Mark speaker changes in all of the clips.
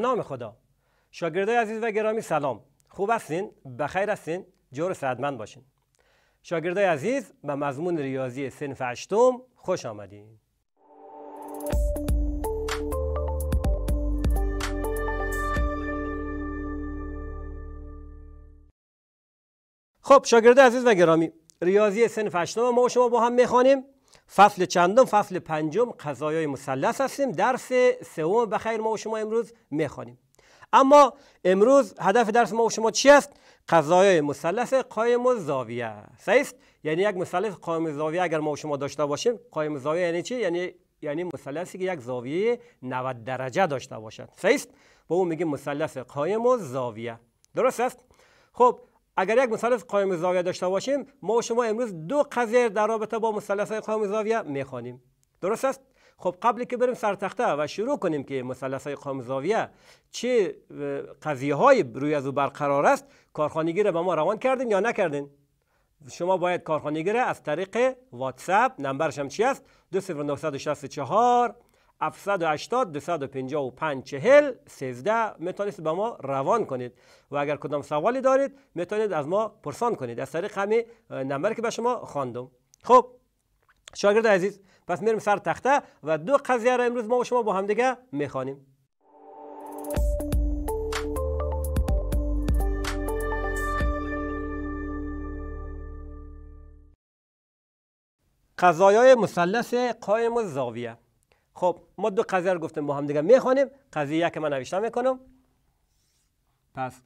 Speaker 1: نام خدا شاگردای عزیز و گرامی سلام خوب هستین بخیر هستین جور سعدمند باشین شاگردای عزیز به مضمون ریاضی سنف هشتم خوش آمدین خب شاگردای عزیز و گرامی ریاضی سنف هشتم ما شما با هم میخوانیم فصل چندم فصل پنجم قضایای مثلث هستیم درس سوم بخیر ما و شما امروز میخوانیم اما امروز هدف درس ما و شما چی است قضایای مثلث قایم و زاویه است یعنی یک مثلث قایم زاویه اگر ما و شما داشته باشیم قایم زاویه یعنی چی یعنی یعنی مثلثی که یک زاویه 90 درجه داشته باشد صحیح به اون میگیم مثلث قایم و زاویه درست است خب اگر یک مثلث قائم زاویه داشته باشیم ما و شما امروز دو قضیه در رابطه با مثلث های زاویه میخوانیم درست است خب قبلی که بریم سر تخته و شروع کنیم که مثلث های قائم زاویه چه قضیه های روی از او برقرار است کارخانگی را به ما روان کردیم یا نکردین شما باید کارخانگی را از طریق واتساپ نمبرش هم چی است 2964 780 255 40 13 میتونید به ما روان کنید و اگر کدام سوالی دارید میتونید از ما پرسان کنید از طریق همین نمبر که به شما خواندم خب شاگرد عزیز پس میریم سر تخته و دو قضیه را امروز ما و شما با هم دیگه میخوانیم قضایای مثلث قائم خب ما دو قضیه رو گفتیم با هم دیگه میخوانیم قضیه یک من نوشتم میکنم پس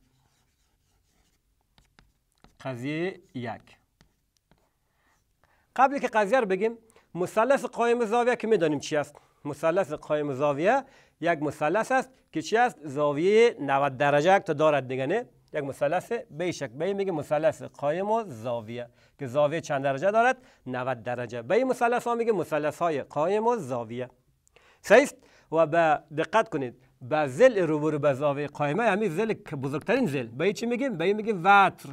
Speaker 1: قضیه یک قبل که قضیه رو بگیم مثلث قایم زاویه که میدانیم چی است مثلث قایم زاویه یک مثلث است که چی است زاویه 90 درجه تا دارد دیگه نه یک مثلث به به میگه مثلث قایم و زاویه که زاویه چند درجه دارد 90 درجه به این مثلث ها میگه مثلث های قایم و زاویه صحیح و به دقت کنید به زل روبرو به زاویه قائمه همین یعنی زل بزرگترین زل به چی میگیم به این میگیم وتر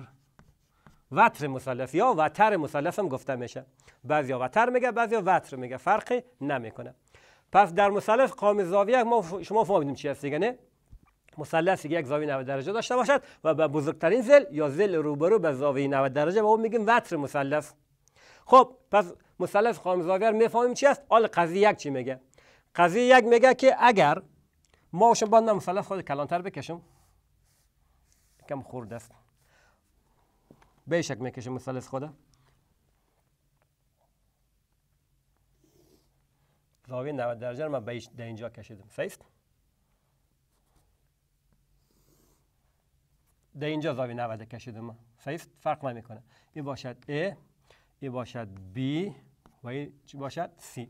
Speaker 1: وتر مثلث یا وتر مثلث هم گفته میشه بعضیا وتر میگه بعضیا وتر میگه فرقی نمیکنه پس در مثلث قائم زاویه ما شما فهمیدیم چی هست دیگه نه مثلثی یک زاویه 90 درجه داشته باشد و به بزرگترین زل یا زل روبرو به زاویه 90 درجه به اون میگیم وتر مثلث خب پس مثلث قائم زاویه رو میفهمیم چی است آل قضیه یک چی میگه قضیه یک میگه که اگر ما شما با خود کلانتر بکشم کم خورد است بیشک میکشم مثلث خوده زاویه 90 درجه رو من به اینجا کشیدم سیست در اینجا زاویه 90 کشیدم سیست فرق نمیکنه این باشد A ای باشد B و این باشد C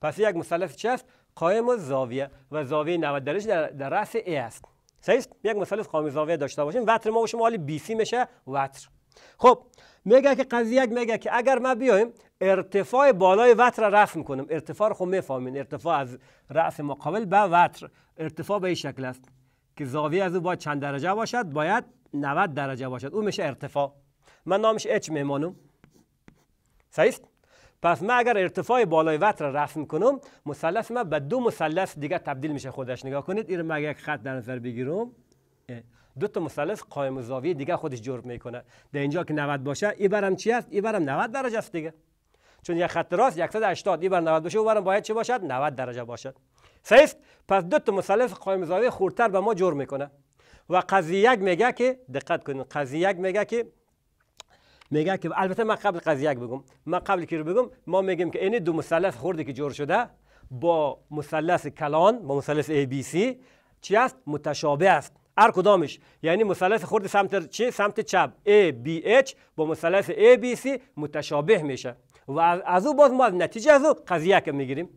Speaker 1: پس یک مثلث چی است قائم و زاویه و زاویه 90 درجه در, در رأس ای است صحیح یک مثلث قائم زاویه داشته باشیم وتر ما و شما حالی میشه وتر خب میگه که قضیه یک میگه که اگر ما بیایم ارتفاع بالای وتر رسم کنیم ارتفاع رو خب میفهمین ارتفاع از رأس مقابل به وتر ارتفاع به این شکل است که زاویه از او باید چند درجه باشد باید 90 درجه باشد او میشه ارتفاع من نامش H میمانم صحیح پس من اگر ارتفاع بالای وط را رسم کنم مثلث من به دو مثلث دیگه تبدیل میشه خودش نگاه کنید این من یک خط در نظر بگیرم دو تا مثلث قائم زاویه دیگه خودش جرم میکنه در اینجا که 90 باشه این برم چی است این برم 90 درجه است دیگه چون یک خط راست 180 این بر 90 باشه و برم باید چه باشد 90 درجه باشد صحیح پس دو تا مثلث قائم زاویه خورتر به ما جرم میکنه و قضیه یک میگه که دقت کنید قضیه یک میگه که میگه که البته من قبل قضیه بگم من قبل کی رو بگم ما میگیم که این دو مثلث خورده که جور شده با مثلث کلان با مثلث ABC چی است متشابه است هر کدامش یعنی مثلث خورد سمت چی سمت چپ ABH با مثلث ABC متشابه میشه و از او باز ما از نتیجه از او قضیه که میگیریم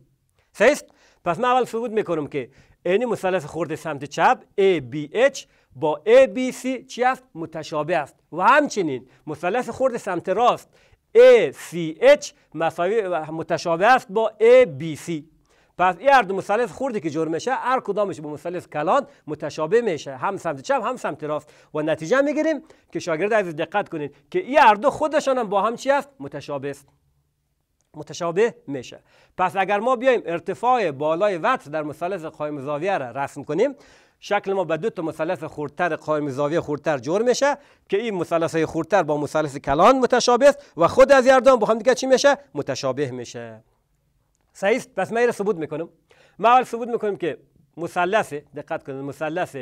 Speaker 1: سیست پس من اول ثبوت میکنم که این مثلث خورد سمت چپ ABH با ABC چی است متشابه است و همچنین مثلث خورد سمت راست ACH متشابه است با ABC پس این هر دو مثلث خوردی که جور میشه هر کدامش با مثلث کلان متشابه میشه هم سمت چپ هم سمت راست و نتیجه میگیریم که شاگرد عزیز دقت کنید که این هر دو خودشان هم با هم چی است متشابه است متشابه میشه پس اگر ما بیایم ارتفاع بالای وتر در مثلث قایم زاویه را رسم کنیم شکل ما به دو تا مثلث خردتر قایم زاویه خردتر جور میشه که این مثلث های خردتر با مثلث کلان متشابه است و خود از یردان با هم دیگه چی میشه متشابه میشه صحیح پس من ثبوت میکنم ما اول ثبوت میکنیم که مثلث دقت کنید مثلث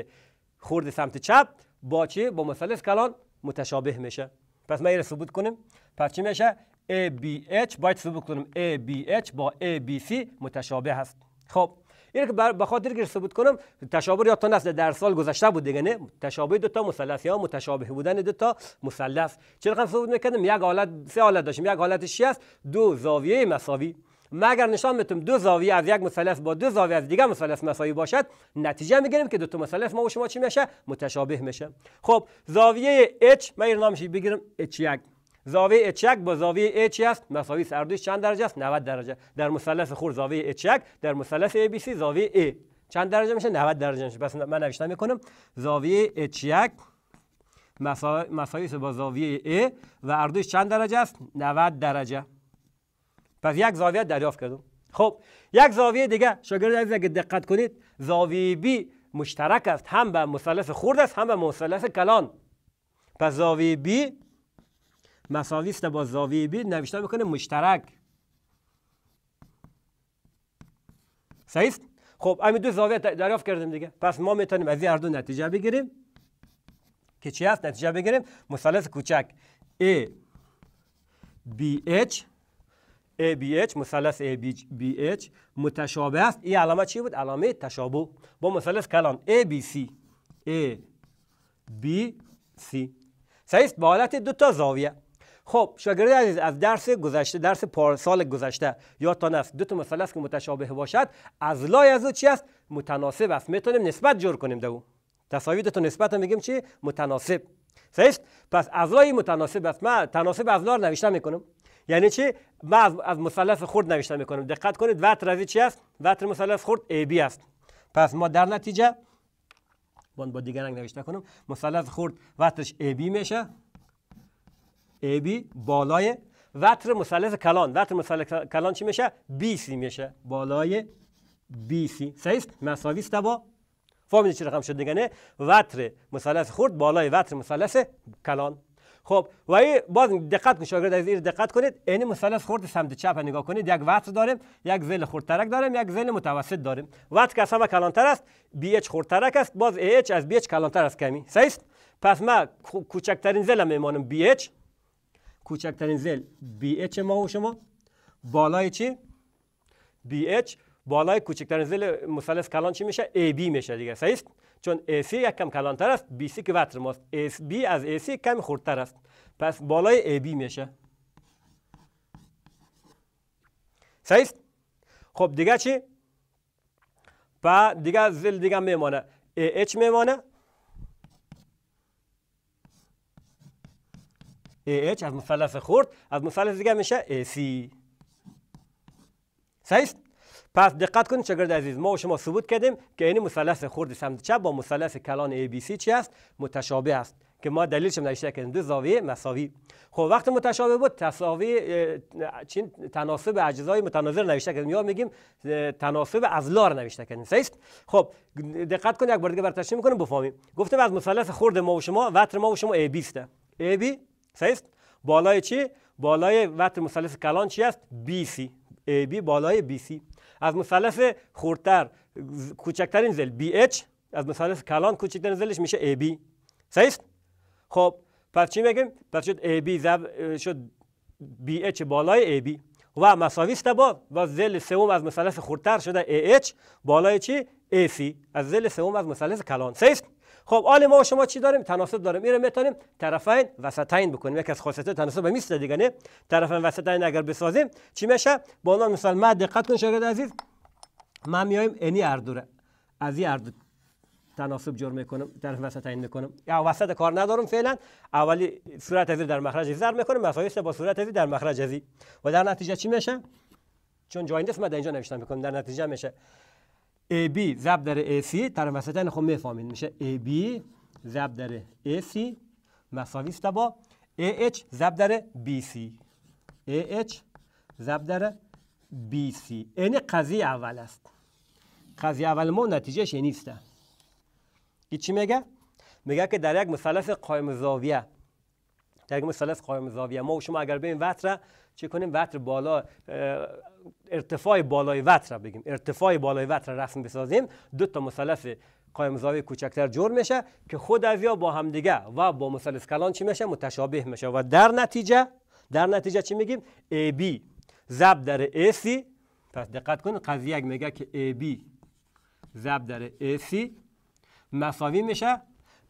Speaker 1: خرد سمت چپ با چی با مثلث کلان متشابه میشه پس ما را ثبوت کنیم پس چی میشه ABH باید ثبوت کنم ABH با ABC متشابه هست خب این که به خاطر که ثبوت کنم تشابه یا هست در سال گذشته بود دیگه نه تشابه دو تا مثلث یا متشابه بودن دو تا مثلث چرا که ثبوت میکردم یک حالت سه حالت داشتیم یک حالتش است دو زاویه مساوی مگر نشان بدم دو زاویه از یک مثلث با دو زاویه از دیگر مثلث مساوی باشد نتیجه میگیریم که دو تا مثلث ما و شما چی میشه متشابه میشه خب زاویه H من نامش بگیرم H1 زاویه H1 با زاویه H است مساوی است چند درجه است 90 درجه در مثلث خور زاویه H1 در مثلث ABC زاویه A چند درجه میشه 90 درجه میشه پس من نوشتم میکنم زاویه H1 مساوی با زاویه A و اردوش چند درجه است 90 درجه پس یک زاویه دریافت کردم خب یک زاویه دیگه شاگرد عزیز اگه دقت کنید زاویه B مشترک است هم به مثلث خرد است هم به مثلث کلان پس زاویه B مساوی است با زاویه بی نوشته میکنه مشترک صحیح خب همین دو زاویه دریافت کردیم دیگه پس ما میتونیم از این هر دو نتیجه بگیریم که چی هست نتیجه بگیریم مثلث کوچک A BH ABH مثلث ABH متشابه است این علامه چی بود علامه تشابه با مثلث کلان ABC A B C صحیح با حالت دو تا زاویه خب شاگرد عزیز از درس گذشته درس پارسال گذشته یادتان است دو تا مسئله است که متشابه باشد از لای از او چی است متناسب است میتونیم نسبت جور کنیم دو دو تو نسبت میگیم چی متناسب صحیح پس از لای متناسب است من تناسب از لار نوشته میکنم یعنی چی من از مثلث خرد نوشته میکنم دقت کنید وتر از چی است وتر مثلث خرد ای بی است پس ما در نتیجه من با دیگه رنگ نوشته کنم مثلث خرد وترش ای میشه AB بالای وتر مثلث کلان وتر مثلث کلان چی میشه BC میشه بالای BC است مساوی است با فهمیدید چی رقم شد دیگه نه؟ وتر مثلث خرد بالای وتر مثلث کلان خب و این باز دقت کن شاگرد از این دقت کنید این مثلث خرد سمت چپ نگاه کنید یک وتر داریم یک خرد ترک داریم یک زل متوسط داریم وتر که کلان تر است بی اچ ترک است باز ای اچ از بی اچ تر است کمی صحیح است پس ما کوچکترین زل میمانم بی اچ کوچکترین زل BH ما و شما بالای چی؟ BH بالای کوچکترین زل مثلث کلان چی میشه؟ بی میشه دیگه صحیح است؟ چون AC یک کم تر است BC که وتر ماست بی از AC کم خوردتر است پس بالای AB میشه صحیح است؟ خب دیگه چی؟ پا دیگه زل دیگه میمانه AH میمانه H از مثلث خورد از مثلث دیگه میشه AC صحیح پس دقت کنید شاگرد عزیز ما و شما ثبوت کردیم که این مثلث خرد سمت چپ با مثلث کلان ABC چی است متشابه است که ما دلیلش نشه که دو زاویه مساوی خب وقت متشابه بود تساوی چین تناسب اجزای متناظر نوشته کردیم یا میگیم تناسب رو نوشته کردیم صحیح خب دقت کنید یک بار دیگه برداشت میکنیم بفهمیم گفتم از مثلث خرد ما و شما وتر ما و شما AB است AB صحیح بالای چی بالای وتر مثلث کلان چی است BC AB بالای BC از مثلث خورتر کوچکترین زل BH از مثلث کلان کوچکترین زلش میشه AB بی خب پس چی میگیم پس شد AB زب شد BH بالای AB و مساوی است با و زل سوم از مثلث خورتر شده اچ بالای چی سی از زل سوم از مثلث کلان صحیح خب آل ما شما چی داریم تناسب داریم اینو میتونیم طرفین وسطین بکنیم یکی از خاصیت تناسب میست دیگه نه طرفین وسطین اگر بسازیم چی میشه با اون مثال ما دقت کن شاگرد عزیز ما میایم اینی اردوره از این اردو تناسب جور میکنم طرف وسط میکنم یا وسط کار ندارم فعلا اولی صورت ازی در مخرج ازی میکنیم میکنم مساویس با صورت ازی در مخرج ازی و در نتیجه چی میشه چون جای نیست ما اینجا نوشتم میکنم در نتیجه میشه AB ضرب در AC تر وسطن خب میفهمید میشه بی ضرب در سی. مساوی است با AH ضرب در BC AH ضرب در BC این یعنی قضیه اول است قضیه اول ما نتیجهش نیست این چی میگه میگه که در یک مثلث قایم زاویه در یک مثلث قایم زاویه ما شما اگر ببینیم وتر چه کنیم وتر بالا ارتفاع بالای وتر بگیم ارتفاع بالای وتر رسم بسازیم دو تا مثلث زاویه کوچکتر جور میشه که خود از یا با همدیگه و با مثلث کلان چی میشه متشابه میشه و در نتیجه در نتیجه چی میگیم AB ضرب در AC پس دقت کنید قضیه میگه که AB ضرب در AC مساوی میشه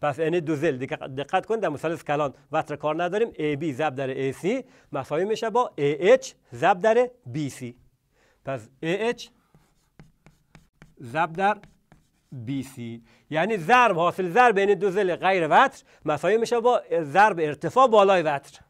Speaker 1: پس این یعنی دو زل دقت کن در مثلث کلان وتر کار نداریم AB ضرب در AC مساوی میشه با AH ضرب در BC پس AH ضرب در BC یعنی ضرب حاصل ضرب بین یعنی دو زل غیر وتر مساوی میشه با ضرب ارتفاع بالای وتر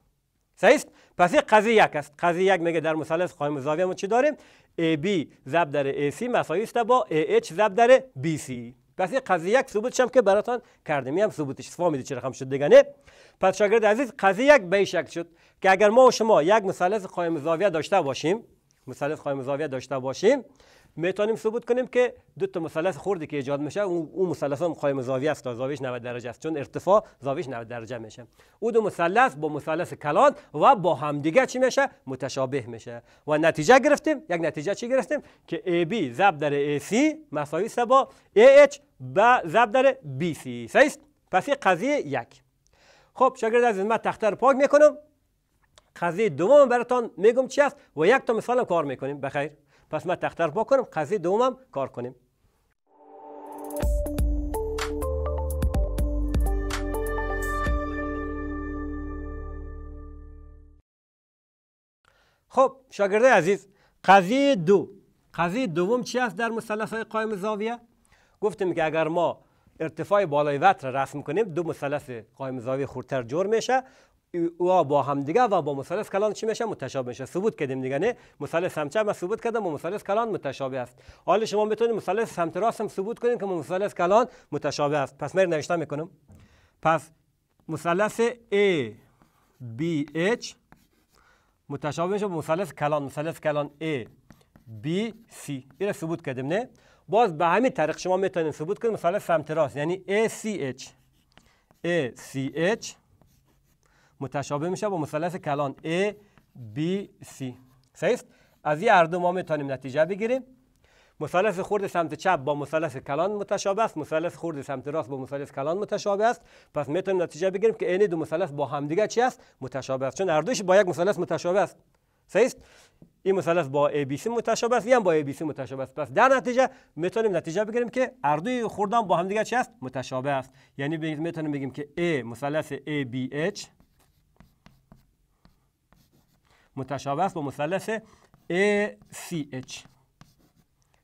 Speaker 1: صحیح پس این قضیه یک است قضیه یک میگه در مثلث قائم زاویه ما چی داریم AB ضرب در AC مساوی است با AH ضرب در BC پس این قضیه یک ثبوتش هم که براتان کردیم هم ثبوتش فهمیدید چرا رقم شد دیگه پس شاگرد عزیز قضیه یک به شکل شد که اگر ما و شما یک مثلث قائم زاویه داشته باشیم مثلث قائم زاویه داشته باشیم میتونیم ثبوت کنیم که دو تا مثلث خوردی که ایجاد میشه اون مثلث هم قائم زاویه است زاویش 90 درجه است چون ارتفاع زاویش 90 درجه میشه او دو مثلث با مثلث کلان و با همدیگه چی میشه متشابه میشه و نتیجه گرفتیم یک نتیجه چی گرفتیم که AB ضرب در AC مساوی است با AH با ضرب در BC صحیح پس قضیه یک خب شاگرد از من تخته رو پاک میکنم قضیه دوم براتان میگم چی است و یک تا مثال کار میکنیم بخیر پس ما تختر با کنم قضیه دومم کار کنیم خب شاگرده عزیز قضیه دو قضیه دوم چی است در مثلث های قایم زاویه گفتیم که اگر ما ارتفاع بالای وتر رسم کنیم دو مثلث قایم زاویه خورتر جور میشه او با هم دیگه و با مثلث کلان چی میشه متشابه میشه ثبوت کردیم دیگه نه مثلث همچه ما ثبوت کردم و مثلث کلان متشابه است حالا شما میتونید مثلث سمت راست هم ثبوت کنید که مثلث کلان متشابه است پس من نوشته میکنم پس مثلث A B H متشابه میشه با مثلث کلان مثلث کلان A B C این ثبوت کردیم نه باز به همین طریق شما میتونید ثبوت کنید مثلث سمت راست یعنی A C H A C H متشابه میشه با مثلث کلان A B C از این هر دو ما میتونیم نتیجه بگیریم مثلث خورد سمت چپ با مثلث کلان متشابه است مثلث خورد سمت راست با مثلث کلان متشابه است پس میتونیم نتیجه بگیریم که این دو مثلث با همدیگه چی است متشابه است چون هر دوش با یک مثلث متشابه است صحیح این مثلث با ABC متشابه است هم با ABC متشابه است پس در نتیجه میتونیم نتیجه بگیریم که هر دوی با همدیگه چی است متشابه است یعنی میتونیم بگیم که A مثلث ABH متشابه است با مثلث ACH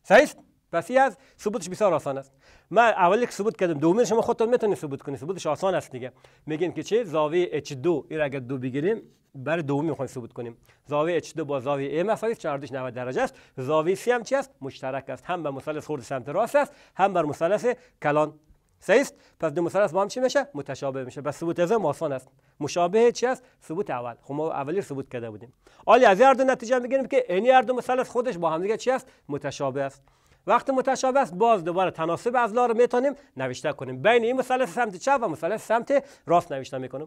Speaker 1: صحیح است پس از ثبوتش بسیار آسان است من اولی که ثبوت کردم دومین شما خودتون میتونید ثبوت کنید ثبوتش آسان است دیگه میگین که چه زاویه H2 این اگر دو بگیریم برای دومی میخوایم ثبوت کنیم زاویه H2 با زاویه A مساوی 490 درجه است زاویه C هم چی است مشترک است هم به مثلث خرد سمت راست است هم بر مثلث کلان است پس دو مثلث با هم چی میشه متشابه میشه پس ثبوت از آسان است مشابه چی است ثبوت اول خب ما اولی ثبوت کرده بودیم حالا از هر دو نتیجه میگیریم که این هر دو مثلث خودش با هم دیگه چی است متشابه است وقتی متشابه است باز دوباره تناسب لا رو میتونیم نوشته کنیم بین این مثلث سمت چپ و مثلث سمت راست نوشته میکنیم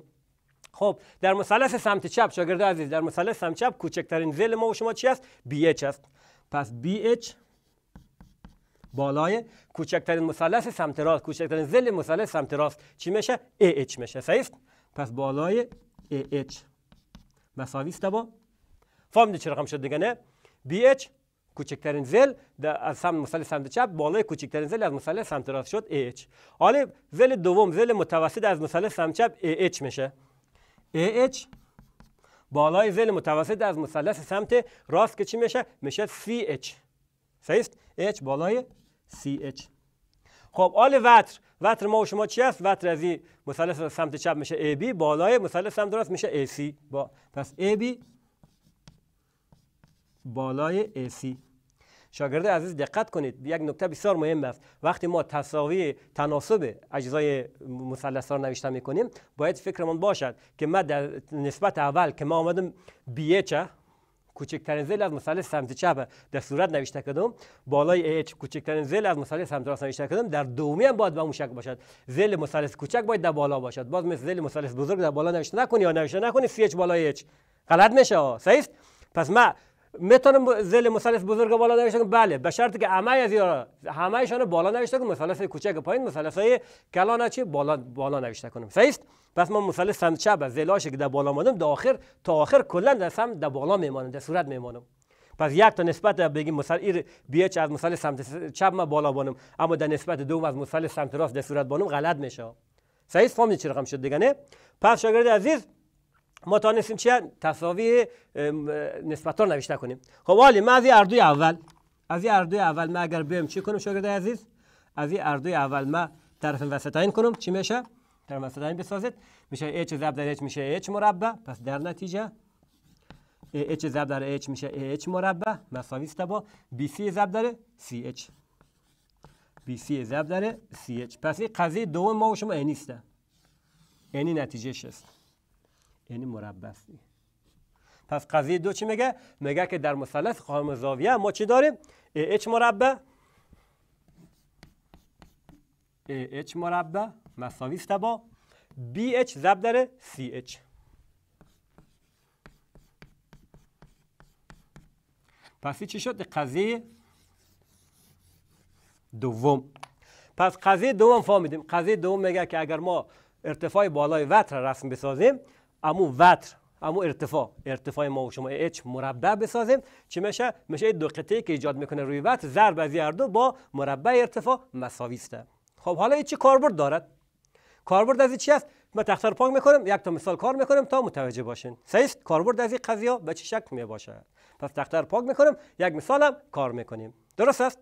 Speaker 1: خب در مثلث سمت چپ شاگرد عزیز در مثلث سمت چپ کوچکترین زل ما و شما چی است BH است پس BH بالای کوچکترین مثلث سمت راست کوچکترین زل مثلث سمت راست چی میشه AH میشه صحیح پس بالای AH مساوی است با فهمیدی دیگه رقم شد دیگه نه BH کوچکترین زل از سمت مثلث سمت چپ بالای کوچکترین زل از مثلث سمت راست شد AH حالا زل دوم زل متوسط از مثلث سمت چپ AH میشه AH بالای زل متوسط از مثلث سمت راست که چی میشه میشه اچ صحیح است H بالای CH خب آل وتر وتر ما و شما چی است وتر از این مثلث سمت چپ میشه AB بالای مثلث سمت راست میشه AC با پس AB بالای AC شاگرد عزیز دقت کنید یک نکته بسیار مهم است وقتی ما تساوی تناسب اجزای مثلث ها رو نوشته میکنیم باید فکرمان باشد که ما در نسبت اول که ما آمدم BH. کوچکترین زل از مثلث سمت چپ در صورت نوشته کردم بالای اچ کوچکترین زل از مثلث سمت راست نوشته کردم در دومی هم باید به با اون باشد زل مثلث کوچک باید در بالا باشد باز مثل زل مثلث بزرگ در بالا نوشته نکنی یا نوشته نکنی سی اچ بالای اچ غلط میشه صحیح پس ما میتونم زل مثلث بزرگ بالا نوشته کنم بله به شرطی که همه از یارا همه بالا نوشته کنم مثلث کوچک پایین مثلث های کلان چی بالا بالا نوشته کنم صحیح پس ما مثلث سمت چپ از زلاش که در بالا در آخر تا آخر کلا در سمت در بالا میمانم در صورت میمانم پس یک تا نسبت بگیم مثلث اچ از مثلث سمت چپ ما بالا بانم اما در نسبت دوم از مثلث سمت راست در صورت بانم غلط میشه صحیح فهمید چه رقم شد دیگه نه پس شاگرد عزیز ما نسیم چه تصاوی نسبت نوشته کنیم خب حالی ما از این اردوی اول از اردوی اول ما اگر بیم چی کنم شاگرد عزیز از این اردوی اول ما طرف وسطین کنم چی میشه طرف این بسازید میشه h ضرب در h میشه h مربع پس در نتیجه h ضرب در h میشه h مربع مساوی است با bc ضرب در ch bc ضرب در ch پس این قضیه دوم ما و شما اینیسته اینی نتیجه است یعنی مربع است پس قضیه دو چی میگه میگه که در مثلث قائم زاویه ما چی داریم اچ مربع اچ مربع مساوی است با اچ ضرب در اچ پس چی شد قضیه دوم پس قضیه دوم فهمیدیم قضیه دوم میگه که اگر ما ارتفاع بالای وتر رسم بسازیم امو وتر امو ارتفاع ارتفاع ما و شما اچ مربع بسازیم چی میشه میشه دو قطعه که ایجاد میکنه روی وتر ضرب از هر دو با مربع ارتفاع مساوی است خب حالا این چی کاربرد دارد کاربرد از چی است من تخته رو پاک میکنم یک تا مثال کار میکنم تا متوجه باشین سیست کاربرد از این قضیه به چه شکل میباشه؟ پس تخته رو پاک میکنم یک مثالم کار میکنیم درست است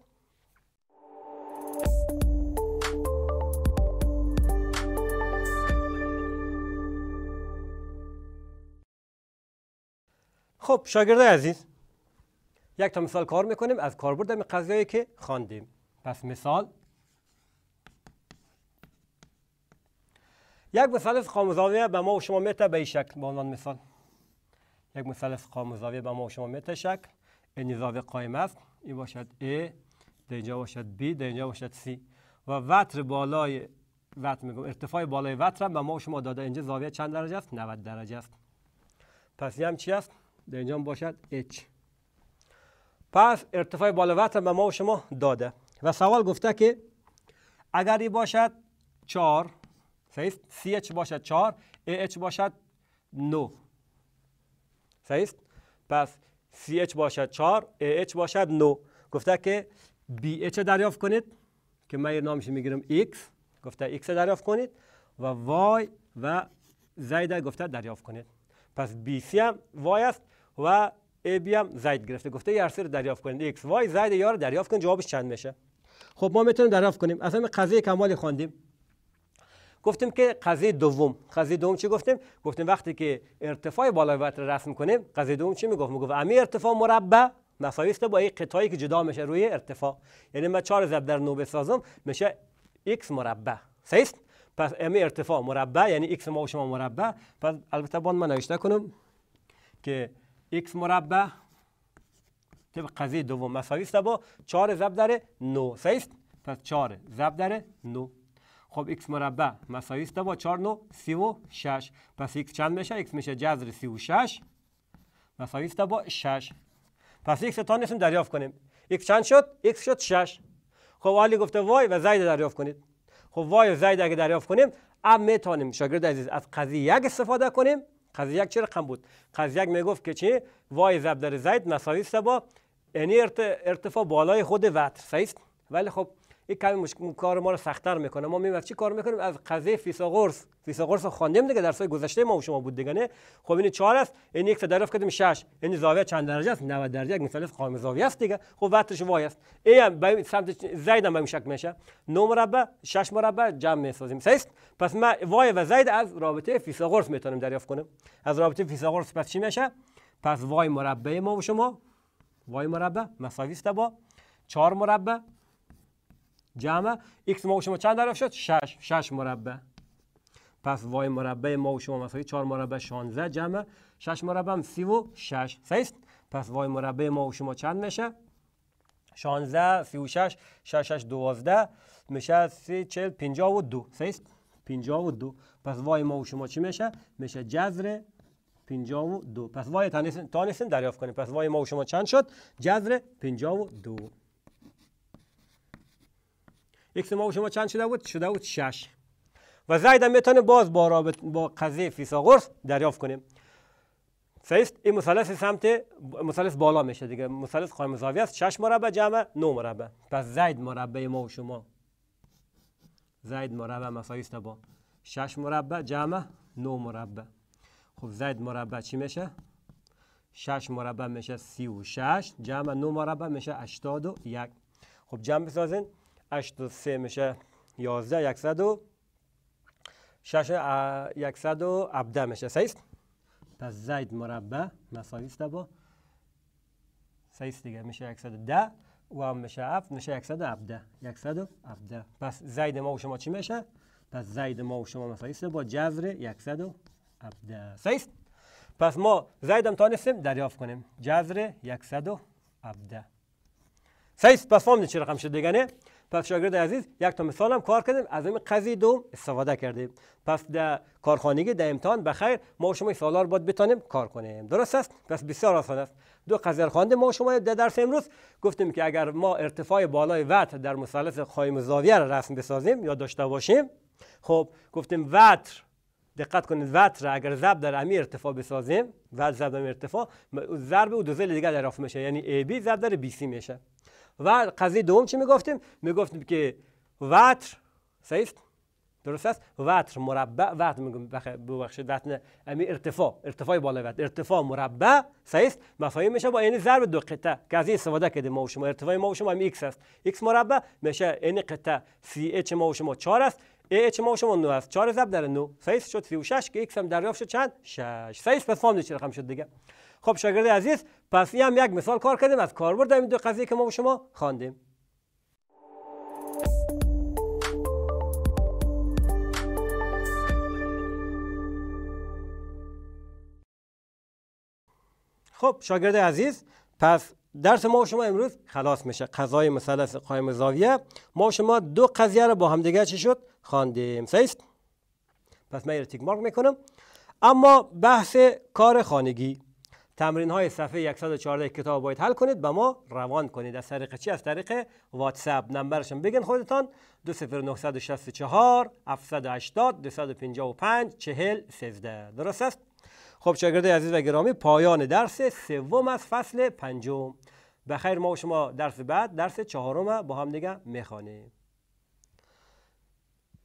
Speaker 1: خب شاگرده عزیز یک تا مثال کار میکنیم از کاربرد این قضیه که خواندیم پس مثال یک مثلث خاموزاویه به ما و شما میتر به این شکل به عنوان مثال یک مثلث خاموزاویه به ما و شما میتر شکل این زاویه قایم است این باشد A در اینجا باشد B در اینجا باشد C و وتر بالای وطر میگم ارتفاع بالای وطر به ما و شما داده اینجا زاویه چند درجه است 90 درجه است پس هم چی است در اینجا باشد h پس ارتفاع بالا وتر به ما و شما داده و سوال گفته که اگر ای باشد 4 صحیح سی باشد 4 AH باشد 9 صحیح پس سی اچ باشد 4 AH باشد 9 گفته که بی اچ دریافت کنید که من نامش میگیرم x گفته x دریافت کنید و y و زیده گفته دریافت کنید پس بی سی هم y است و ای بی هم زید گرفته گفته یه رو دریافت کنید ایکس وای زید یا رو دریافت کن جوابش چند میشه خب ما میتونیم دریافت کنیم اصلا قضیه کمالی خواندیم گفتیم که قضیه دوم قضیه دوم چی گفتیم گفتیم وقتی که ارتفاع بالای وتر رسم کنیم قضیه دوم چی میگفت میگفت امی ارتفاع مربع مساوی است با این قطعی که جدا میشه روی ارتفاع یعنی ما 4 ضرب در 9 بسازم میشه x مربع صحیح پس امی ارتفاع مربع یعنی x ما و شما مربع پس البته بون من نوشته کنم که x مربع طبق قضیه دوم مساوی است با 4 ضرب در 9 صحیح است پس 4 ضرب در 9 خب x مربع مساوی است با 4 9 36 پس x چند میشه x میشه جذر 36 مساوی است با 6 پس x تا نشون دریافت کنیم x چند شد x شد 6 خب علی گفته وای و زید دریافت کنید خب وای و زید اگه دریافت کنیم اب میتونیم شاگرد عزیز از قضیه یک استفاده کنیم قضیه چه رقم بود قضیه میگفت که چی وای زبدر زید مساوی است با ارتفاع بالای خود وتر صحیح ولی خب یک کمی مشکل کار ما رو سختتر میکنه ما میگیم چی کار میکنیم از قضیه فیثاغورس فیثاغورس رو خواندیم دیگه در سال گذشته ما و شما بود دیگه نه خب این 4 است این یک دریافت کردیم 6 این زاویه چند درجه است 90 درجه یک مثلث خام زاویه است دیگه خب وقتش وای است ای هم به سمت زید هم میشک میشه 9 مربع 6 مربع جمع میسازیم صحیح پس ما وای و زید از رابطه فیثاغورس میتونیم دریافت کنیم از رابطه فیثاغورس پس چی میشه پس وای مربع ما و شما وای مربع مساوی است با 4 مربع جمع x ما و شما چند طرف شد 6 6 مربع پس y مربع ما و شما مساوی 4 مربع 16 جمع 6 مربع هم 36 صحیح پس y مربع ما و شما چند میشه 16 36 6 12 میشه 30 40 52 صحیح 52 پس وای ما و شما چی میشه میشه جذر 52 پس y تانیسن تانیسن دریافت کنیم پس وای ما و شما چند شد جذر 52 یک ما و شما چند شده بود شده بود 6 و زید هم میتونه باز با رابط با قضیه فیثاغورس دریافت کنیم سیست این مثلث سمت مثلث بالا میشه دیگه مثلث قائم زاویه است 6 مربع جمع 9 مربع پس زید مربع ما و شما زید مربع مساوی است با 6 مربع جمع 9 مربع خب زید مربع چی میشه 6 مربع میشه 36 جمع 9 مربع میشه 81 خب جمع بسازین 8 و 3 میشه 11 100 و 6 100 و میشه سیست پس زید مربع مساوی است با صحیح دیگه میشه 110 و هم میشه 7 میشه 117 117 پس زید ما و شما چی میشه پس زید ما و شما مساوی است با جذر 117 سیست پس ما زید هم تانستیم دریافت کنیم جذر 117 سیست پس فهمیدید چه رقم شد دیگه نه پس شاگرد عزیز یک تا مثال هم کار کردیم از این قضیه دوم استفاده کردیم پس در کارخانگی در امتحان بخیر ما شما سوالا رو باید بتانیم کار کنیم درست است پس بسیار آسان است دو قضیه خوانده ما شما در درس امروز گفتیم که اگر ما ارتفاع بالای وتر در مثلث خواهیم زاویه را رسم بسازیم یا داشته باشیم خب گفتیم وتر دقت کنید وتر اگر ضرب در امی ارتفاع بسازیم وتر ضرب در ارتفاع ضرب او دو دیگه میشه یعنی AB ضرب در BC میشه و قضیه دوم چی میگفتیم میگفتیم که وتر صحیح درست است وتر مربع وتر ببخشید وتر ارتفاع ارتفاع بالا وتر ارتفاع مربع صحیح مفاهیم میشه با یعنی ضرب دو قطعه که از این استفاده کردیم ما و شما ارتفاع ما و شما هم x است x مربع میشه این قطعه سی ما و شما 4 است H ما شما 9 است 4 ضرب در 9 صحیح شد 36 که x هم دریافت شد چند 6 صحیح پس فهم چه رقم شد دیگه خب شاگرد عزیز پس این هم یک مثال کار کردیم از کاربرد این دو قضیه که ما با شما خواندیم خب شاگرد عزیز پس درس ما شما امروز خلاص میشه قضای مثلث قایم زاویه ما شما دو قضیه رو با هم دیگه چی شد خواندیم صحیح پس من تیک مارک میکنم اما بحث کار خانگی تمرین صفحه 114 کتاب باید حل کنید به ما روان کنید از طریق چی از طریق واتساپ نمبرشون بگین خودتان 20964 780 255 درست است خب شاگردای عزیز و گرامی پایان درس سوم از فصل پنجم به خیر ما و شما درس بعد درس چهارم با هم دیگه میخوانیم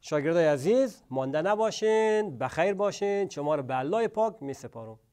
Speaker 1: شاگردای عزیز مانده نباشین بخیر باشین شما رو به الله پاک می